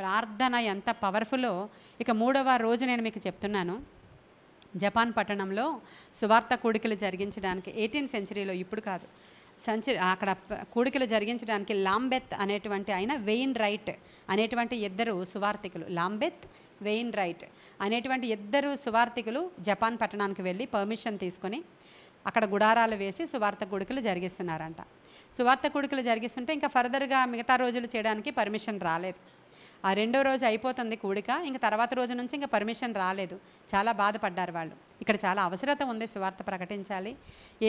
ప్రార్థన ఎంత పవర్ఫుల్లో ఇక మూడవ రోజు నేను మీకు చెప్తున్నాను జపాన్ పట్టణంలో సువార్త కూడికలు జరిగించడానికి ఎయిటీన్ సెంచరీలో ఇప్పుడు కాదు సెంచరీ అక్కడ కూడికలు జరిగించడానికి లాంబెత్ అనేటువంటి ఆయన వెయిన్ రైట్ అనేటువంటి ఇద్దరు సువార్థికులు లాంబెత్ వెయిన్ రైట్ అనేటువంటి ఇద్దరు సువార్థికులు జపాన్ పట్టణానికి వెళ్ళి పర్మిషన్ తీసుకొని అక్కడ గుడారాలు వేసి సువార్త కూడికలు జరిగిస్తున్నారంట సువార్త కూడికలు జరిగిస్తుంటే ఇంకా ఫర్దర్గా మిగతా రోజులు చేయడానికి పర్మిషన్ రాలేదు ఆ రెండో రోజు అయిపోతుంది కూడిక ఇంకా తర్వాత రోజు నుంచి ఇంకా పర్మిషన్ రాలేదు చాలా బాధపడ్డారు వాళ్ళు ఇక్కడ చాలా అవసరత ఉంది సువార్త ప్రకటించాలి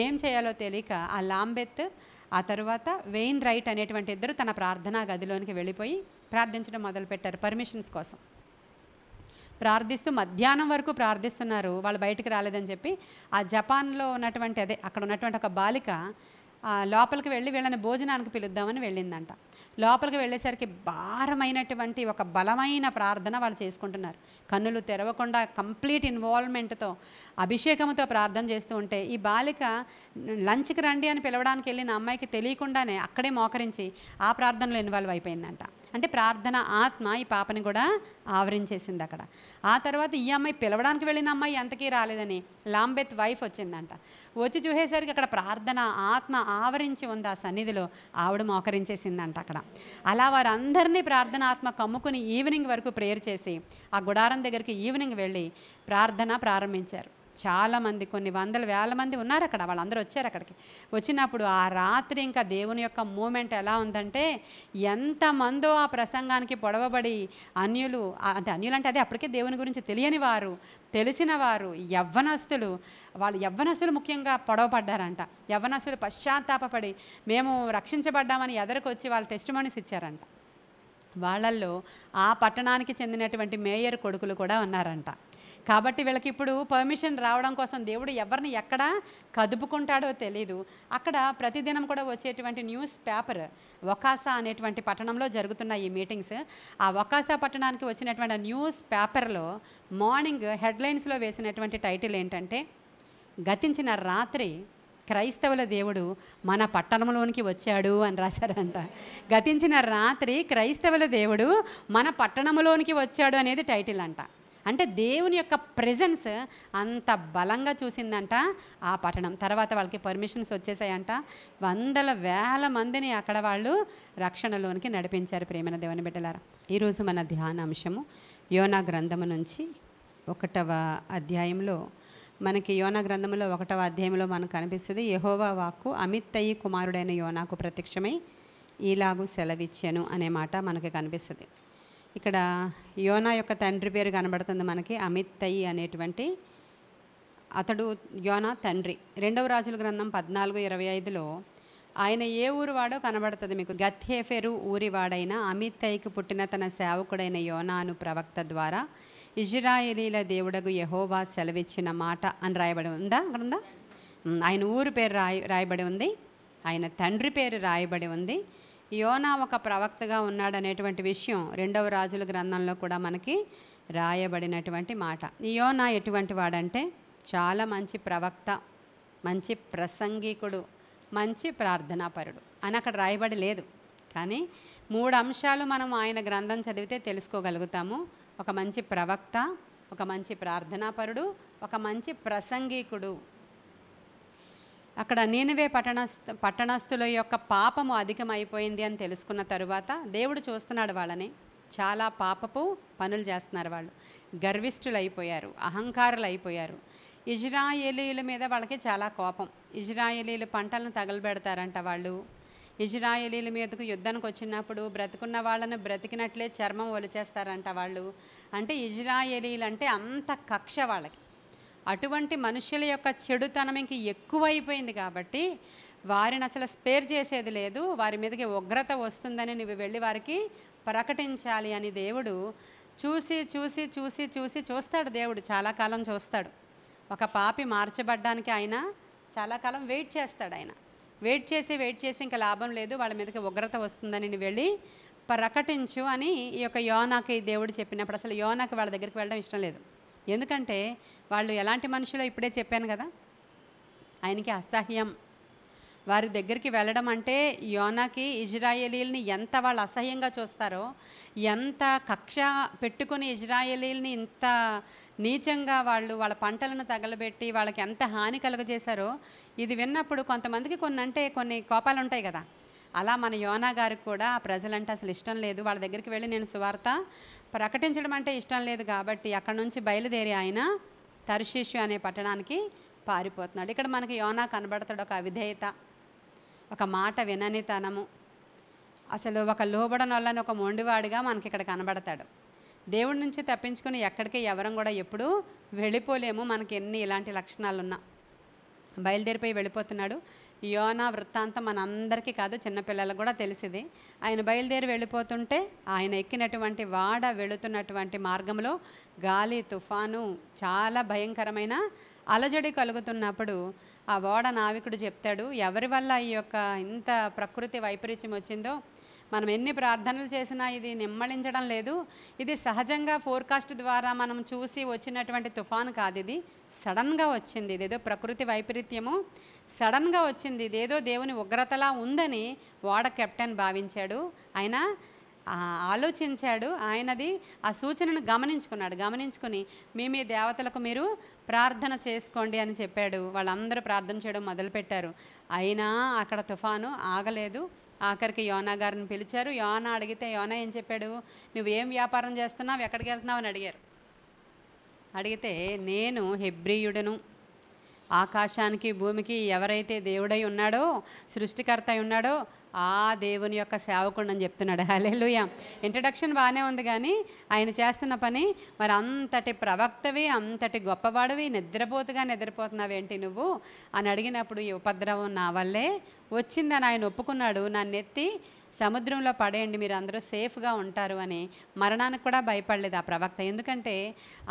ఏం చేయాలో తెలియక ఆ లాంబెత్ ఆ తర్వాత వెయిన్ రైట్ అనేటువంటి ఇద్దరు తన ప్రార్థనా గదిలోనికి వెళ్ళిపోయి ప్రార్థించడం మొదలుపెట్టారు పర్మిషన్స్ కోసం ప్రార్థిస్తూ మధ్యాహ్నం వరకు ప్రార్థిస్తున్నారు వాళ్ళు బయటకు రాలేదని చెప్పి ఆ జపాన్లో ఉన్నటువంటి అదే అక్కడ ఉన్నటువంటి ఒక బాలిక లోపలికి వెళ్ళి వీళ్ళని భోజనానికి పిలుద్దామని వెళ్ళిందంట లోపలికి వెళ్ళేసరికి భారమైనటువంటి ఒక బలమైన ప్రార్థన వాళ్ళు చేసుకుంటున్నారు కన్నులు తెరవకుండా కంప్లీట్ ఇన్వాల్వ్మెంట్తో అభిషేకంతో ప్రార్థన చేస్తూ ఉంటే ఈ బాలిక లంచ్కి రండి అని పిలవడానికి వెళ్ళిన అమ్మాయికి తెలియకుండానే అక్కడే మోకరించి ఆ ప్రార్థనలో ఇన్వాల్వ్ అయిపోయిందంట అంటే ప్రార్థన ఆత్మ ఈ పాపని కూడా ఆవరించేసింది అక్కడ ఆ తర్వాత ఈ అమ్మాయి పిలవడానికి వెళ్ళిన అమ్మాయి ఎంతకీ రాలేదని లాంబెత్ వైఫ్ వచ్చిందంట వచ్చి చూసేసరికి అక్కడ ప్రార్థన ఆత్మ ఆవరించి ఉంది ఆ సన్నిధిలో ఆవిడ మోకరించేసిందంట అక్కడ అలా వారందరినీ ప్రార్థన ఆత్మ కమ్ముకుని ఈవినింగ్ వరకు ప్రేయర్ చేసి ఆ గుడారం దగ్గరికి ఈవినింగ్ వెళ్ళి ప్రార్థన ప్రారంభించారు చాలామంది కొన్ని వందల వేల మంది ఉన్నారు అక్కడ వాళ్ళందరూ వచ్చారు అక్కడికి వచ్చినప్పుడు ఆ రాత్రి ఇంకా దేవుని యొక్క మూమెంట్ ఎలా ఉందంటే ఎంతమందో ఆ ప్రసంగానికి పొడవబడి అన్యులు అంటే అన్యులు అంటే అదే అప్పటికే దేవుని గురించి తెలియని వారు తెలిసిన వారు యవ్వనస్తులు వాళ్ళు యవ్వనస్తులు ముఖ్యంగా పొడవపడ్డారంట యవ్వనస్తులు పశ్చాత్తాపడి మేము రక్షించబడ్డామని ఎదరికి వచ్చి వాళ్ళు టెస్టిమోనీస్ ఇచ్చారంట వాళ్ళల్లో ఆ పట్టణానికి చెందినటువంటి మేయర్ కొడుకులు కూడా ఉన్నారంట కాబట్టి వీళ్ళకి ఇప్పుడు పర్మిషన్ రావడం కోసం దేవుడు ఎవరిని ఎక్కడ కదుపుకుంటాడో తెలీదు అక్కడ ప్రతిదినం కూడా వచ్చేటువంటి న్యూస్ పేపర్ ఒకాసా అనేటువంటి పట్టణంలో జరుగుతున్న ఈ మీటింగ్స్ ఆ ఒకాసా పట్టణానికి వచ్చినటువంటి న్యూస్ పేపర్లో మార్నింగ్ హెడ్లైన్స్లో వేసినటువంటి టైటిల్ ఏంటంటే గతించిన రాత్రి క్రైస్తవుల దేవుడు మన పట్టణంలోనికి వచ్చాడు అని రాశారంట గతించిన రాత్రి క్రైస్తవుల దేవుడు మన పట్టణంలోనికి వచ్చాడు అనేది టైటిల్ అంట అంటే దేవుని యొక్క ప్రెజెన్స్ అంత బలంగా చూసిందంట ఆ పట్టణం తర్వాత వాళ్ళకి పర్మిషన్స్ వచ్చేసాయంట వందల వేల మందిని అక్కడ వాళ్ళు రక్షణలోనికి నడిపించారు ప్రేమైన దేవుని బిడ్డలారా ఈరోజు మన ధ్యానాంశము యోనా గ్రంథము నుంచి ఒకటవ అధ్యాయంలో మనకి యోనా గ్రంథంలో ఒకటవ అధ్యాయంలో మనకు కనిపిస్తుంది యహోవా వాక్కు అమిత్తయ్యి కుమారుడైన యోనాకు ప్రత్యక్షమై ఈలాగు సెలవిచ్చాను అనే మాట మనకి కనిపిస్తుంది ఇక్కడ యోనా యొక్క తండ్రి పేరు కనబడుతుంది మనకి అమిత్తయ్యి అనేటువంటి అతడు యోనా తండ్రి రెండవ రాజుల గ్రంథం పద్నాలుగు ఇరవై ఐదులో ఆయన ఏ ఊరు వాడో కనబడుతుంది మీకు గత్హేఫెరు ఊరివాడైన అమిత్తయ్యకి పుట్టిన తన సేవకుడైన యోనాను ప్రవక్త ద్వారా ఇజ్రాయేలీల దేవుడగు యహోవా సెలవిచ్చిన మాట అని రాయబడి ఉందా అక్కడ ఉందా ఆయన ఊరు పేరు రాయి రాయబడి ఉంది ఆయన తండ్రి పేరు రాయబడి ఉంది యోనా ఒక ప్రవక్తగా ఉన్నాడనేటువంటి విషయం రెండవ రాజుల గ్రంథంలో కూడా మనకి రాయబడినటువంటి మాట యోనా ఎటువంటి వాడంటే చాలా మంచి ప్రవక్త మంచి ప్రసంగికుడు మంచి ప్రార్థనాపరుడు అని అక్కడ రాయబడి లేదు కానీ మూడు అంశాలు మనం ఆయన గ్రంథం చదివితే తెలుసుకోగలుగుతాము ఒక మంచి ప్రవక్త ఒక మంచి ప్రార్థనాపరుడు ఒక మంచి ప్రసంగికుడు అక్కడ నేనువే పట్టణస్థ పట్టణస్థుల యొక్క పాపము అధికమైపోయింది అని తెలుసుకున్న తరువాత దేవుడు చూస్తున్నాడు వాళ్ళని చాలా పాపపు పనులు చేస్తున్నారు వాళ్ళు గర్విష్ఠులు అయిపోయారు అహంకారులు అయిపోయారు ఇజ్రాయేలీల మీద వాళ్ళకి చాలా కోపం ఇజ్రాయేలీలు పంటలను తగలబెడతారంట వాళ్ళు ఇజ్రాయేలీల మీదకు యుద్ధానికి వచ్చినప్పుడు బ్రతుకున్న వాళ్ళను బ్రతికినట్లే చర్మం ఒలిచేస్తారంట వాళ్ళు అంటే ఇజ్రాయేలీలు అంటే అంత కక్ష వాళ్ళకి అటువంటి మనుషుల యొక్క చెడుతనం ఇంక ఎక్కువైపోయింది కాబట్టి వారిని అసలు స్పేర్ చేసేది లేదు వారి మీదకి ఉగ్రత వస్తుందని నువ్వు వెళ్ళి వారికి ప్రకటించాలి అని దేవుడు చూసి చూసి చూసి చూసి చూస్తాడు దేవుడు చాలా కాలం చూస్తాడు ఒక పాపి మార్చబడ్డానికి ఆయన చాలా కాలం వెయిట్ చేస్తాడు ఆయన వెయిట్ చేసి వెయిట్ చేసి ఇంకా లాభం లేదు వాళ్ళ మీదకి ఉగ్రత వస్తుందని నేను వెళ్ళి ప్రకటించు అని ఈ యొక్క యోనాకి దేవుడు చెప్పినప్పుడు అసలు యోనాకి వాళ్ళ దగ్గరికి వెళ్ళడం ఇష్టం లేదు ఎందుకంటే వాళ్ళు ఎలాంటి మనుషులో ఇప్పుడే చెప్పాను కదా ఆయనకి అసహ్యం వారి దగ్గరికి వెళ్ళడం అంటే యోనాకి ఇజ్రాయేలీల్ని ఎంత వాళ్ళు అసహ్యంగా చూస్తారో ఎంత కక్ష పెట్టుకుని ఇజ్రాయేలీల్ని ఇంత నీచంగా వాళ్ళు వాళ్ళ పంటలను తగలబెట్టి వాళ్ళకి ఎంత హాని కలుగజేశారో ఇది విన్నప్పుడు కొంతమందికి కొన్ని అంటే కొన్ని కోపాలు ఉంటాయి కదా అలా మన యోనా గారికి కూడా ఆ ప్రజలంటే అసలు ఇష్టం లేదు వాళ్ళ దగ్గరికి వెళ్ళి నేను సువార్త ప్రకటించడం అంటే ఇష్టం లేదు కాబట్టి అక్కడ నుంచి బయలుదేరి ఆయన తర్శిష్యు అనే పట్టణానికి పారిపోతున్నాడు ఇక్కడ మనకి యోనా కనబడతాడు ఒక అవిధేయత ఒక మాట విననితనము అసలు ఒక లోబడనొల్లని ఒక మొండివాడిగా మనకి ఇక్కడ కనబడతాడు దేవుడి నుంచి తప్పించుకుని ఎక్కడికి ఎవరం కూడా ఎప్పుడూ వెళ్ళిపోలేము మనకి ఎన్ని ఇలాంటి లక్షణాలున్నా బయలుదేరిపోయి వెళ్ళిపోతున్నాడు యోనా వృత్తాంతం మన అందరికీ కాదు చిన్నపిల్లలకు కూడా తెలిసింది ఆయన బయలుదేరి వెళ్ళిపోతుంటే ఆయన ఎక్కినటువంటి వాడ వెళుతున్నటువంటి మార్గంలో గాలి తుఫాను చాలా భయంకరమైన అలజడి కలుగుతున్నప్పుడు ఆ ఓడ నావికుడు చెప్తాడు ఎవరి వల్ల ఈ యొక్క ఇంత ప్రకృతి వైపరీత్యం వచ్చిందో మనం ఎన్ని ప్రార్థనలు చేసినా ఇది నిమ్మళించడం లేదు ఇది సహజంగా ఫోర్కాస్ట్ ద్వారా మనం చూసి వచ్చినటువంటి తుఫాను కాదు ఇది సడన్గా వచ్చింది ఇదేదో ప్రకృతి వైపరీత్యము సడన్గా వచ్చింది ఇదేదో దేవుని ఉగ్రతలా ఉందని వాడ కెప్టెన్ భావించాడు ఆయన ఆలోచించాడు ఆయనది ఆ సూచనను గమనించుకున్నాడు గమనించుకుని మీ మీ దేవతలకు మీరు ప్రార్థన చేసుకోండి అని చెప్పాడు వాళ్ళందరూ ప్రార్థన చేయడం మొదలుపెట్టారు అయినా అక్కడ తుఫాను ఆగలేదు ఆఖరికి యోనా గారిని పిలిచారు యోనా అడిగితే యోనా ఏం చెప్పాడు నువ్వేం వ్యాపారం చేస్తున్నావు ఎక్కడికి వెళ్తున్నావు అని అడిగారు అడిగితే నేను హెబ్రియుడను ఆకాశానికి భూమికి ఎవరైతే దేవుడై ఉన్నాడో సృష్టికర్త ఉన్నాడో ఆ దేవుని యొక్క సేవకుడు అని చెప్తున్నాడు హలేలుయ ఇంట్రడక్షన్ బాగానే ఉంది కానీ ఆయన చేస్తున్న పని మరి అంతటి ప్రవక్తవి అంతటి గొప్పవాడివి నిద్రపోతుగా నిద్రపోతున్నావేంటి నువ్వు అని అడిగినప్పుడు ఈ ఉపద్రవం నా వల్లే వచ్చిందని ఆయన ఒప్పుకున్నాడు నన్నెత్తి సముద్రంలో పడేయండి మీరు అందరూ సేఫ్గా ఉంటారు అని మరణానికి కూడా భయపడలేదు ఆ ప్రవక్త ఎందుకంటే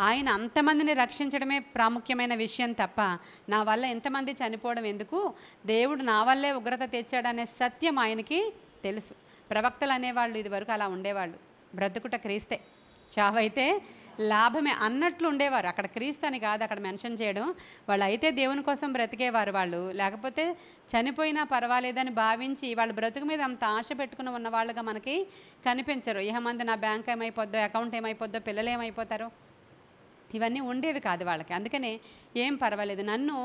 ఆయన అంతమందిని రక్షించడమే ప్రాముఖ్యమైన విషయం తప్ప నా వల్ల ఎంతమంది చనిపోవడం ఎందుకు దేవుడు నా వల్లే ఉగ్రత తెచ్చాడనే సత్యం ఆయనకి తెలుసు ప్రవక్తలు అనేవాళ్ళు ఇదివరకు అలా ఉండేవాళ్ళు బ్రతుకుట క్రీస్తే చావైతే లాభమే అన్నట్లు ఉండేవారు అక్కడ క్రీస్తు అని కాదు అక్కడ మెన్షన్ చేయడం వాళ్ళు అయితే దేవుని కోసం బ్రతికేవారు వాళ్ళు లేకపోతే చనిపోయినా పర్వాలేదని భావించి వాళ్ళ బ్రతుకు మీద అంత ఆశ పెట్టుకుని ఉన్న వాళ్ళుగా మనకి కనిపించరు ఏమంది నా బ్యాంక్ ఏమైపోద్దో అకౌంట్ ఏమైపోద్దో పిల్లలు ఏమైపోతారో ఇవన్నీ ఉండేవి కాదు వాళ్ళకి అందుకనే ఏం పర్వాలేదు నన్ను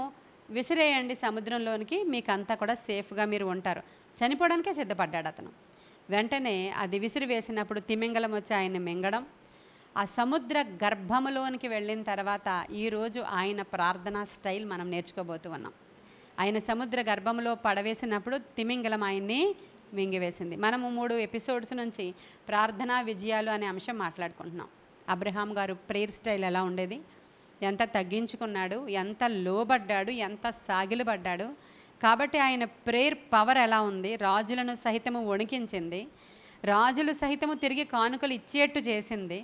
విసిరేయండి సముద్రంలోనికి మీకు అంతా కూడా సేఫ్గా మీరు ఉంటారు చనిపోవడానికే సిద్ధపడ్డాడు అతను వెంటనే అది విసిరి వేసినప్పుడు తిమింగలం వచ్చి ఆయన్ని మింగడం ఆ సముద్ర గర్భములోనికి వెళ్ళిన తర్వాత ఈరోజు ఆయన ప్రార్థనా స్టైల్ మనం నేర్చుకోబోతూ ఉన్నాం ఆయన సముద్ర గర్భంలో పడవేసినప్పుడు తిమింగలం ఆయన్ని మింగివేసింది మనము మూడు ఎపిసోడ్స్ నుంచి ప్రార్థనా విజయాలు అనే అంశం మాట్లాడుకుంటున్నాం అబ్రహాం గారు ప్రేయర్ స్టైల్ ఎలా ఉండేది ఎంత తగ్గించుకున్నాడు ఎంత లోబడ్డాడు ఎంత సాగిలబడ్డాడు కాబట్టి ఆయన ప్రేయర్ పవర్ ఎలా ఉంది రాజులను సహితము వణికించింది రాజులు సహితము తిరిగి కానుకలు ఇచ్చేట్టు చేసింది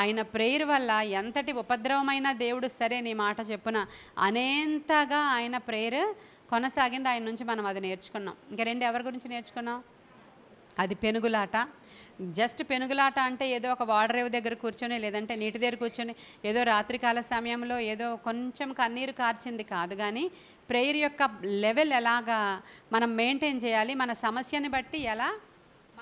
ఆయన ప్రేయర్ వల్ల ఎంతటి ఉపద్రవమైన దేవుడు సరే నీ మాట చెప్పున అనేంతగా ఆయన ప్రేయర్ కొనసాగింది ఆయన నుంచి మనం అది నేర్చుకున్నాం ఇంకా రెండు ఎవరి గురించి నేర్చుకున్నాం అది పెనుగులాట జస్ట్ పెనుగులాట అంటే ఏదో ఒక వాడరేవు దగ్గర కూర్చొని లేదంటే నీటి దగ్గర కూర్చొని ఏదో రాత్రికాల సమయంలో ఏదో కొంచెం కన్నీరు కార్చింది కాదు కానీ ప్రేయర్ యొక్క లెవెల్ ఎలాగా మనం మెయింటైన్ చేయాలి మన సమస్యని బట్టి ఎలా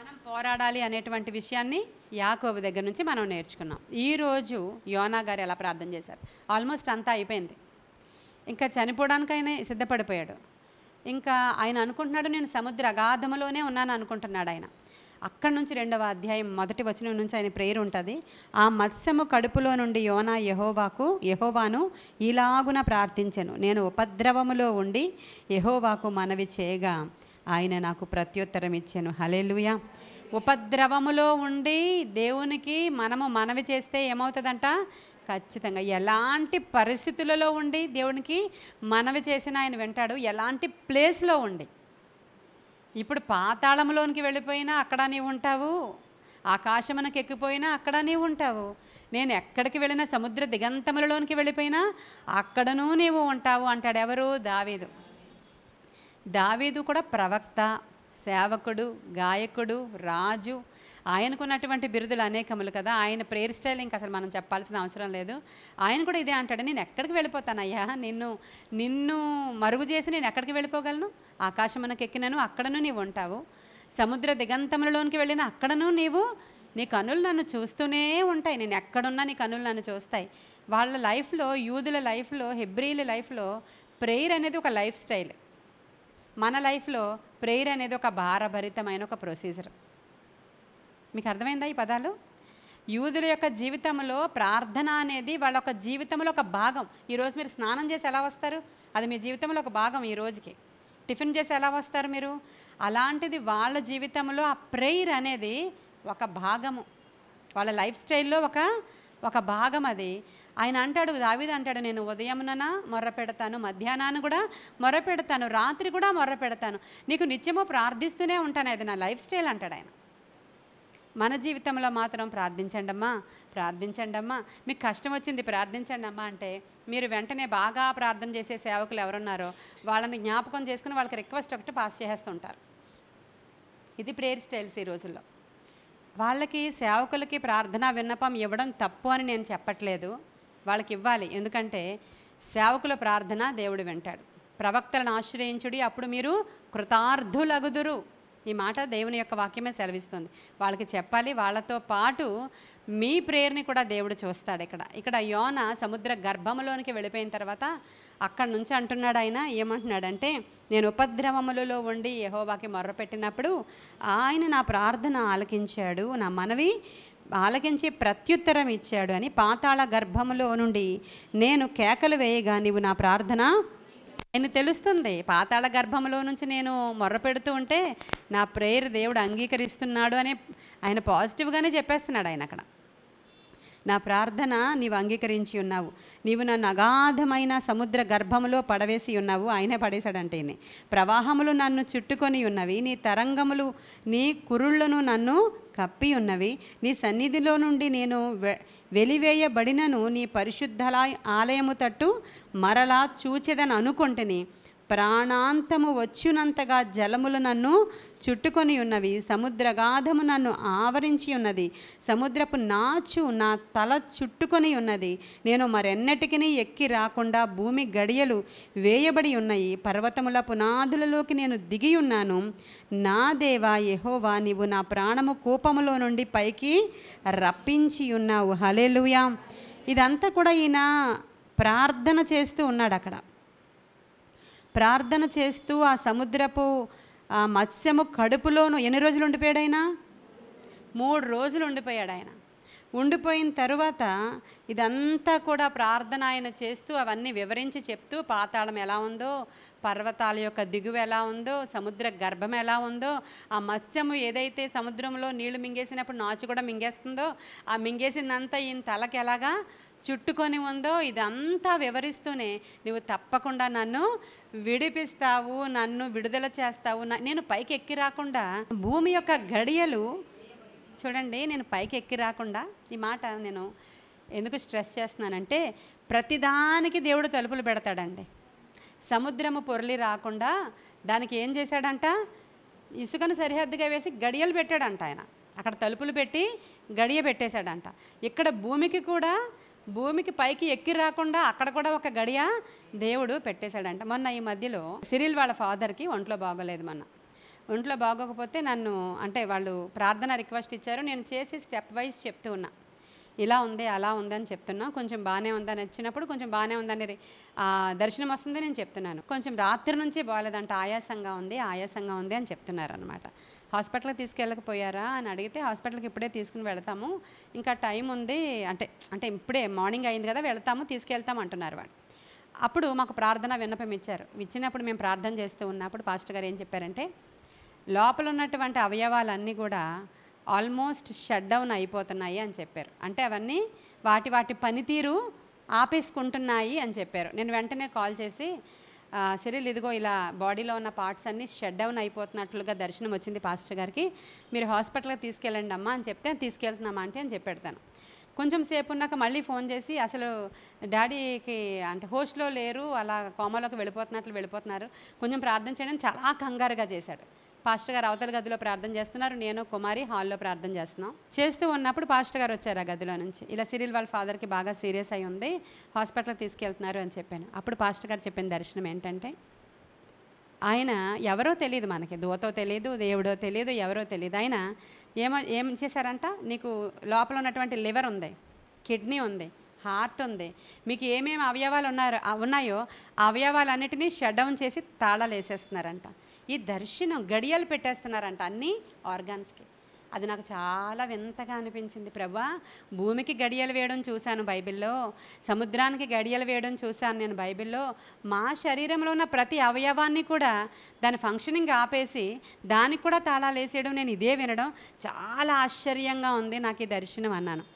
మనం పోరాడాలి అనేటువంటి విషయాన్ని యాకోబు దగ్గర నుంచి మనం నేర్చుకున్నాం ఈరోజు యోనా గారు ఎలా ప్రార్థన చేశారు ఆల్మోస్ట్ అంతా అయిపోయింది ఇంకా చనిపోవడానికైనా సిద్ధపడిపోయాడు ఇంకా ఆయన అనుకుంటున్నాడు నేను సముద్ర అగాధములోనే ఉన్నాను అనుకుంటున్నాడు ఆయన అక్కడి నుంచి రెండవ అధ్యాయం మొదటి వచనం నుంచి ఆయన ప్రేరు ఉంటుంది ఆ మత్స్యము కడుపులో నుండి యోనా యహోవాకు యహోవాను ఇలాగున ప్రార్థించాను నేను ఉపద్రవములో ఉండి యహోవాకు మనవి చేయగా ఆయన నాకు ప్రత్యుత్తరం ఇచ్చాను హలేలుయ ఉపద్రవములో ఉండి దేవునికి మనము మనవి చేస్తే ఏమవుతుందంట ఖచ్చితంగా ఎలాంటి పరిస్థితులలో ఉండి దేవునికి మనవి చేసిన ఆయన వింటాడు ఎలాంటి ప్లేస్లో ఉండి ఇప్పుడు పాతాళంలోనికి వెళ్ళిపోయినా అక్కడ నీవు ఉంటావు ఆకాశమునకు ఎక్కిపోయినా అక్కడ నీవు ఉంటావు నేను ఎక్కడికి వెళ్ళినా సముద్ర దిగంతములలోనికి వెళ్ళిపోయినా అక్కడనూ నీవు ఉంటావు అంటాడు ఎవరు దావేదు దావీదు కూడా ప్రవక్త సేవకుడు గాయకుడు రాజు ఆయనకున్నటువంటి బిరుదులు అనేకములు కదా ఆయన ప్రేయర్ స్టైల్ ఇంకా అసలు మనం చెప్పాల్సిన అవసరం లేదు ఆయన కూడా ఇదే అంటాడు నేను ఎక్కడికి వెళ్ళిపోతానయ్యా నిన్ను నిన్ను మరుగు చేసి నేను ఎక్కడికి వెళ్ళిపోగలను ఆకాశమునకు ఎక్కినను అక్కడను నీవు ఉంటావు సముద్ర దిగంతములలోనికి వెళ్ళిన అక్కడను నీవు నీ కనులు నన్ను చూస్తూనే ఉంటాయి నేను ఎక్కడున్నా నీ కనులు నన్ను చూస్తాయి వాళ్ళ లైఫ్లో యూదుల లైఫ్లో హెబ్రిల లైఫ్లో ప్రేయర్ అనేది ఒక లైఫ్ స్టైల్ మన లైఫ్లో ప్రేయర్ అనేది ఒక భారభరితమైన ఒక ప్రొసీజర్ మీకు అర్థమైందా ఈ పదాలు యూదుల యొక్క జీవితంలో ప్రార్థన అనేది వాళ్ళ యొక్క జీవితంలో ఒక భాగం ఈరోజు మీరు స్నానం చేసి ఎలా వస్తారు అది మీ జీవితంలో ఒక భాగం ఈ రోజుకి టిఫిన్ చేసి ఎలా వస్తారు మీరు అలాంటిది వాళ్ళ జీవితంలో ఆ ప్రేయర్ అనేది ఒక భాగము వాళ్ళ లైఫ్ స్టైల్లో ఒక ఒక భాగం అది ఆయన అంటాడు దావిద అంటాడు నేను ఉదయమున మొర్ర పెడతాను మధ్యాహ్నాన్ని కూడా మొర్ర పెడతాను రాత్రి కూడా మొర్ర పెడతాను నీకు నిత్యమో ప్రార్థిస్తూనే ఉంటాను అది నా లైఫ్ స్టైల్ అంటాడు ఆయన మన జీవితంలో మాత్రం ప్రార్థించండి అమ్మా ప్రార్థించండి అమ్మా మీకు కష్టం వచ్చింది ప్రార్థించండి అమ్మా అంటే మీరు వెంటనే బాగా ప్రార్థన చేసే సేవకులు ఎవరున్నారో వాళ్ళని జ్ఞాపకం చేసుకుని వాళ్ళకి రిక్వెస్ట్ ఒకటి పాస్ చేసేస్తుంటారు ఇది ప్రేయర్ స్టైల్స్ ఈ రోజుల్లో వాళ్ళకి సేవకులకి ప్రార్థన విన్నపం ఇవ్వడం తప్పు అని నేను చెప్పట్లేదు వాళ్ళకి ఇవ్వాలి ఎందుకంటే సేవకుల ప్రార్థన దేవుడు వింటాడు ప్రవక్తలను ఆశ్రయించుడి అప్పుడు మీరు కృతార్థులగుదురు ఈ మాట దేవుని యొక్క వాక్యమే సెలవిస్తుంది వాళ్ళకి చెప్పాలి వాళ్ళతో పాటు మీ ప్రేయర్ని కూడా దేవుడు చూస్తాడు ఇక్కడ ఇక్కడ యోన సముద్ర గర్భములోనికి వెళ్ళిపోయిన తర్వాత అక్కడి నుంచి అంటున్నాడు ఆయన ఏమంటున్నాడంటే నేను ఉపద్రవములలో ఉండి యహోవాకి మొర్రపెట్టినప్పుడు ఆయన నా ప్రార్థన ఆలకించాడు నా మనవి ఆలకించి ప్రత్యుత్తరం ఇచ్చాడు అని పాతాళ గర్భములో నుండి నేను కేకలు వేయగా నీవు నా ప్రార్థన నేను తెలుస్తుంది పాతాళ గర్భంలో నుంచి నేను మొర్ర పెడుతూ ఉంటే నా ప్రేయర్ దేవుడు అంగీకరిస్తున్నాడు అని ఆయన పాజిటివ్గానే చెప్పేస్తున్నాడు ఆయన అక్కడ నా ప్రార్థన నీవు అంగీకరించి ఉన్నావు నీవు నన్ను అగాధమైన సముద్ర గర్భములో పడవేసి ఉన్నావు ఆయనే పడేశాడంటేనే ప్రవాహములు నన్ను చుట్టుకొని ఉన్నవి నీ తరంగములు నీ కురుళ్ళను నన్ను కప్పి ఉన్నవి నీ సన్నిధిలో నుండి నేను వెలివేయబడినను నీ పరిశుద్ధ ఆలయము తట్టు మరలా చూచేదని అనుకుంటుని ప్రాణాంతము వచ్చునంతగా జలములు నన్ను చుట్టుకొని ఉన్నవి సముద్రగాధము నన్ను ఆవరించి ఉన్నది సముద్రపు నాచు నా తల చుట్టుకొని ఉన్నది నేను మరెన్నటికీ ఎక్కి రాకుండా భూమి గడియలు వేయబడి ఉన్నాయి పర్వతముల పునాదులలోకి నేను దిగి ఉన్నాను నా దేవా యహోవా నీవు నా ప్రాణము కూపములో నుండి పైకి రప్పించి ఉన్నావు హలేలుయా ఇదంతా కూడా ఈయన ప్రార్థన చేస్తూ ఉన్నాడు అక్కడ ప్రార్థన చేస్తూ ఆ సముద్రపు ఆ మత్స్యము కడుపులోను ఎన్ని రోజులు ఆయన మూడు రోజులు ఉండిపోయాడు ఆయన ఉండిపోయిన తర్వాత ఇదంతా కూడా ప్రార్థన ఆయన చేస్తూ అవన్నీ వివరించి చెప్తూ పాతాళం ఎలా ఉందో పర్వతాల యొక్క దిగువ ఎలా ఉందో సముద్ర గర్భం ఎలా ఉందో ఆ మత్స్యము ఏదైతే సముద్రంలో నీళ్లు మింగేసినప్పుడు నాచు కూడా మింగేస్తుందో ఆ మింగేసిందంతా ఈయన తలకి ఎలాగా చుట్టుకొని ఉందో ఇదంతా వివరిస్తూనే నువ్వు తప్పకుండా నన్ను విడిపిస్తావు నన్ను విడుదల చేస్తావు నేను పైకి ఎక్కి రాకుండా భూమి యొక్క గడియలు చూడండి నేను పైకి ఎక్కి రాకుండా ఈ మాట నేను ఎందుకు స్ట్రెస్ చేస్తున్నానంటే ప్రతిదానికి దేవుడు తలుపులు పెడతాడండి సముద్రము పొరలి రాకుండా దానికి ఏం చేశాడంట ఇసుకను సరిహద్దుగా వేసి గడియలు పెట్టాడంట ఆయన అక్కడ తలుపులు పెట్టి గడియ పెట్టేశాడంట ఇక్కడ భూమికి కూడా భూమికి పైకి ఎక్కి రాకుండా అక్కడ కూడా ఒక గడియ దేవుడు పెట్టేశాడంట మొన్న ఈ మధ్యలో సిరిల్ వాళ్ళ ఫాదర్కి ఒంట్లో బాగోలేదు మొన్న ఒంట్లో బాగోకపోతే నన్ను అంటే వాళ్ళు ప్రార్థన రిక్వెస్ట్ ఇచ్చారు నేను చేసి స్టెప్ వైజ్ చెప్తూ ఉన్నా ఇలా ఉంది అలా ఉంది అని చెప్తున్నా కొంచెం బాగానే ఉందని వచ్చినప్పుడు కొంచెం బాగానే ఉందని దర్శనం వస్తుంది నేను చెప్తున్నాను కొంచెం రాత్రి నుంచి బాగాలేదంట ఆయాసంగా ఉంది ఆయాసంగా ఉంది అని చెప్తున్నారు అనమాట హాస్పిటల్కి తీసుకెళ్ళకపోయారా అని అడిగితే హాస్పిటల్కి ఇప్పుడే తీసుకుని వెళ్తాము ఇంకా టైం ఉంది అంటే అంటే ఇప్పుడే మార్నింగ్ అయింది కదా వెళ్తాము తీసుకెళ్తాం అంటున్నారు వాళ్ళు అప్పుడు మాకు ప్రార్థన విన్నపం ఇచ్చారు ఇచ్చినప్పుడు మేము ప్రార్థన చేస్తూ ఉన్నప్పుడు పాస్టర్ గారు ఏం చెప్పారంటే లోపల ఉన్నటువంటి అవయవాలన్నీ కూడా ఆల్మోస్ట్ షట్ డౌన్ అయిపోతున్నాయి అని చెప్పారు అంటే అవన్నీ వాటి వాటి పనితీరు ఆపేసుకుంటున్నాయి అని చెప్పారు నేను వెంటనే కాల్ చేసి సిరిల్ ఇదిగో ఇలా బాడీలో ఉన్న పార్ట్స్ అన్నీ షట్ డౌన్ అయిపోతున్నట్లుగా దర్శనం వచ్చింది పాస్టర్ గారికి మీరు హాస్పిటల్కి తీసుకెళ్ళండి అమ్మా అని చెప్తే తీసుకెళ్తున్నామా అంటే అని చెప్పెడతాను కొంచెం సేపు ఉన్నాక మళ్ళీ ఫోన్ చేసి అసలు డాడీకి అంటే హోస్ట్లో లేరు అలా కోమాలోకి వెళ్ళిపోతున్నట్లు వెళ్ళిపోతున్నారు కొంచెం ప్రార్థన చేయడం చాలా కంగారుగా చేశాడు పాస్టర్ గారు అవతల గదిలో ప్రార్థన చేస్తున్నారు నేను కుమారి హాల్లో ప్రార్థన చేస్తున్నాం చేస్తూ ఉన్నప్పుడు పాస్టర్ గారు వచ్చారు ఆ గదిలో నుంచి ఇలా సిరిల్ వాళ్ళ ఫాదర్కి బాగా సీరియస్ అయి ఉంది హాస్పిటల్కి తీసుకెళ్తున్నారు అని చెప్పాను అప్పుడు పాస్టర్ గారు చెప్పిన దర్శనం ఏంటంటే ఆయన ఎవరో తెలియదు మనకి దూతో తెలియదు దేవుడో తెలియదు ఎవరో తెలియదు ఆయన ఏమో ఏం చేశారంట నీకు లోపల ఉన్నటువంటి లివర్ ఉంది కిడ్నీ ఉంది హార్ట్ ఉంది మీకు ఏమేమి అవయవాలు ఉన్నారో ఉన్నాయో అవయవాలన్నిటినీ షట్ డౌన్ చేసి తాళాలు వేసేస్తున్నారంట ఈ దర్శనం గడియలు పెట్టేస్తున్నారంట అన్ని ఆర్గాన్స్కి అది నాకు చాలా వింతగా అనిపించింది ప్రభా భూమికి గడియలు వేయడం చూశాను బైబిల్లో సముద్రానికి గడియలు వేయడం చూశాను నేను బైబిల్లో మా శరీరంలో ఉన్న ప్రతి అవయవాన్ని కూడా దాని ఫంక్షనింగ్ ఆపేసి దానికి కూడా తాళాలు వేసేయడం నేను ఇదే వినడం చాలా ఆశ్చర్యంగా ఉంది నాకు ఈ దర్శనం అన్నాను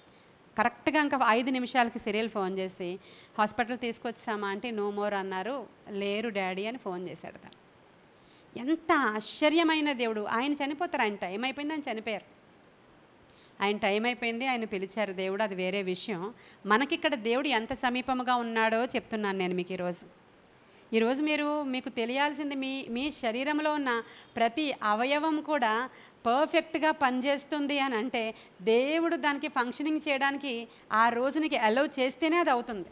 కరెక్ట్గా ఇంకా ఐదు నిమిషాలకి సిరియల్ ఫోన్ చేసి హాస్పిటల్ తీసుకొచ్చామా అంటే నో మోర్ అన్నారు లేరు డాడీ అని ఫోన్ చేశాడు తను ఎంత ఆశ్చర్యమైన దేవుడు ఆయన చనిపోతారు ఆయన టైం అయిపోయింది ఆయన చనిపోయారు ఆయన టైం అయిపోయింది ఆయన పిలిచారు దేవుడు అది వేరే విషయం మనకిక్కడ దేవుడు ఎంత సమీపముగా ఉన్నాడో చెప్తున్నాను నేను మీకు ఈరోజు ఈరోజు మీరు మీకు తెలియాల్సింది మీ మీ శరీరంలో ఉన్న ప్రతి అవయవం కూడా పర్ఫెక్ట్గా పనిచేస్తుంది అని అంటే దేవుడు దానికి ఫంక్షనింగ్ చేయడానికి ఆ రోజునికి అలౌ చేస్తేనే అది అవుతుంది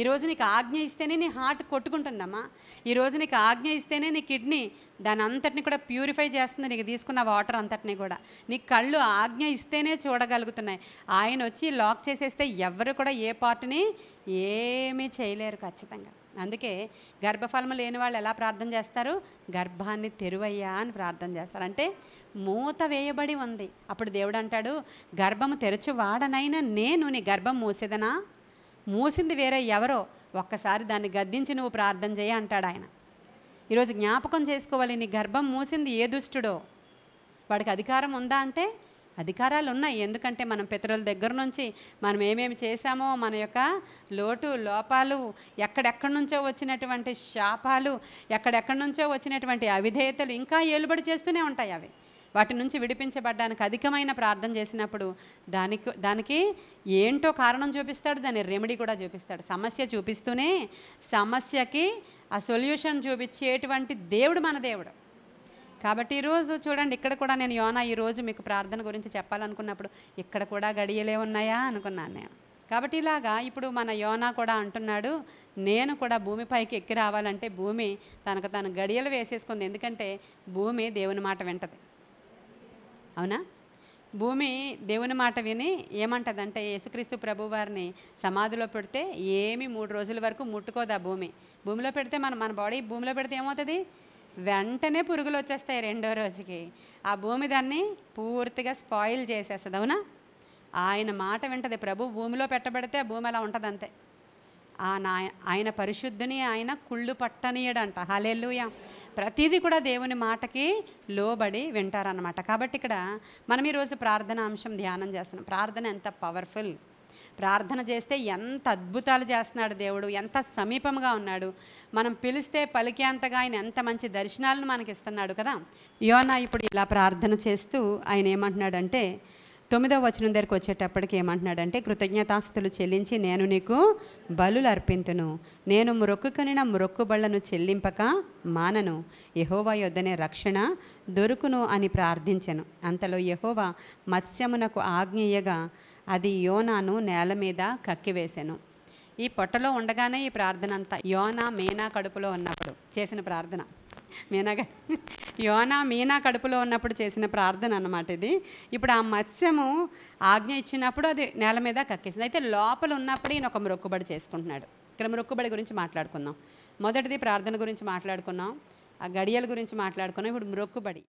ఈరోజు నీకు ఆజ్ఞ ఇస్తేనే నీ హార్ట్ కొట్టుకుంటుందమ్మా ఈరోజు నీకు ఆజ్ఞ ఇస్తేనే నీ కిడ్నీ దాని అంతటిని కూడా ప్యూరిఫై చేస్తుంది నీకు తీసుకున్న వాటర్ అంతటిని కూడా నీ కళ్ళు ఆజ్ఞ ఇస్తేనే చూడగలుగుతున్నాయి ఆయన వచ్చి లాక్ చేసేస్తే ఎవరు కూడా ఏ పార్ట్ని ఏమీ చేయలేరు ఖచ్చితంగా అందుకే గర్భఫలము లేని వాళ్ళు ఎలా ప్రార్థన చేస్తారు గర్భాన్ని తెరువయ్యా అని ప్రార్థన చేస్తారు అంటే మూత వేయబడి ఉంది అప్పుడు దేవుడు అంటాడు గర్భము తెరచు వాడనైనా నేను నీ గర్భం మూసేదనా మూసింది వేరే ఎవరో ఒక్కసారి దాన్ని గద్దించి నువ్వు ప్రార్థన చేయ అంటాడు ఆయన ఈరోజు జ్ఞాపకం చేసుకోవాలి నీ గర్భం మూసింది ఏ దుష్టుడో వాడికి అధికారం ఉందా అంటే అధికారాలు ఉన్నాయి ఎందుకంటే మనం పితరుల దగ్గర నుంచి మనం ఏమేమి చేశామో మన యొక్క లోటు లోపాలు ఎక్కడెక్కడి నుంచో వచ్చినటువంటి శాపాలు ఎక్కడెక్కడి నుంచో వచ్చినటువంటి అవిధేయతలు ఇంకా ఏలుబడి చేస్తూనే ఉంటాయి అవి వాటి నుంచి విడిపించబడ్డానికి అధికమైన ప్రార్థన చేసినప్పుడు దానికి దానికి ఏంటో కారణం చూపిస్తాడు దాని రెమెడీ కూడా చూపిస్తాడు సమస్య చూపిస్తూనే సమస్యకి ఆ సొల్యూషన్ చూపించేటువంటి దేవుడు మన దేవుడు కాబట్టి ఈరోజు చూడండి ఇక్కడ కూడా నేను యోనా ఈరోజు మీకు ప్రార్థన గురించి చెప్పాలనుకున్నప్పుడు ఇక్కడ కూడా గడియలే ఉన్నాయా అనుకున్నాను నేను కాబట్టి ఇలాగా ఇప్పుడు మన యోనా కూడా అంటున్నాడు నేను కూడా భూమిపైకి ఎక్కి రావాలంటే భూమి తనకు తను గడియలు వేసేసుకుంది ఎందుకంటే భూమి దేవుని మాట వింటది అవునా భూమి దేవుని మాట విని ఏమంటదంటే యేసుక్రీస్తు ప్రభు వారిని సమాధిలో పెడితే ఏమి మూడు రోజుల వరకు ముట్టుకోదు ఆ భూమి భూమిలో పెడితే మన మన బాడీ భూమిలో పెడితే ఏమవుతుంది వెంటనే పురుగులు వచ్చేస్తాయి రెండో రోజుకి ఆ భూమి దాన్ని పూర్తిగా స్పాయిల్ చేసేస్తుంది అవునా ఆయన మాట వింటది ప్రభు భూమిలో పెట్టబడితే ఆ భూమి అలా ఉంటుంది అంతే ఆయన పరిశుద్ధిని ఆయన కుళ్ళు పట్టనీయడంట హలెల్లుయా ప్రతిదీ కూడా దేవుని మాటకి లోబడి వింటారనమాట కాబట్టి ఇక్కడ మనం ఈరోజు ప్రార్థన అంశం ధ్యానం చేస్తున్నాం ప్రార్థన ఎంత పవర్ఫుల్ ప్రార్థన చేస్తే ఎంత అద్భుతాలు చేస్తున్నాడు దేవుడు ఎంత సమీపంగా ఉన్నాడు మనం పిలిస్తే పలికేంతగా ఆయన ఎంత మంచి దర్శనాలను మనకి ఇస్తున్నాడు కదా యోనా ఇప్పుడు ఇలా ప్రార్థన చేస్తూ ఆయన ఏమంటున్నాడంటే తొమ్మిదవ వచనం దగ్గరకు వచ్చేటప్పటికి ఏమంటున్నాడంటే కృతజ్ఞతాస్థులు చెల్లించి నేను నీకు బలులు అర్పింతును నేను మొక్కు బళ్లను చెల్లింపక మానను యహోవా యొద్దనే రక్షణ దొరుకును అని ప్రార్థించను అంతలో యహోవా మత్స్యమునకు ఆజ్ఞేయగా అది యోనాను నేల మీద కక్కివేశాను ఈ పొట్టలో ఉండగానే ఈ ప్రార్థన అంతా యోనా మేనా కడుపులో ఉన్నప్పుడు చేసిన ప్రార్థన మీనాగా యోనా మీనా కడుపులో ఉన్నప్పుడు చేసిన ప్రార్థన అనమాట ఇది ఇప్పుడు ఆ మత్స్యము ఆజ్ఞ ఇచ్చినప్పుడు అది నేల మీద కక్కేసింది అయితే లోపల ఉన్నప్పుడు ఈయన ఒక మొక్కుబడి చేసుకుంటున్నాడు ఇక్కడ మొక్కుబడి గురించి మాట్లాడుకుందాం మొదటిది ప్రార్థన గురించి మాట్లాడుకున్నాం ఆ గడియల గురించి మాట్లాడుకున్నాం ఇప్పుడు మొక్కుబడి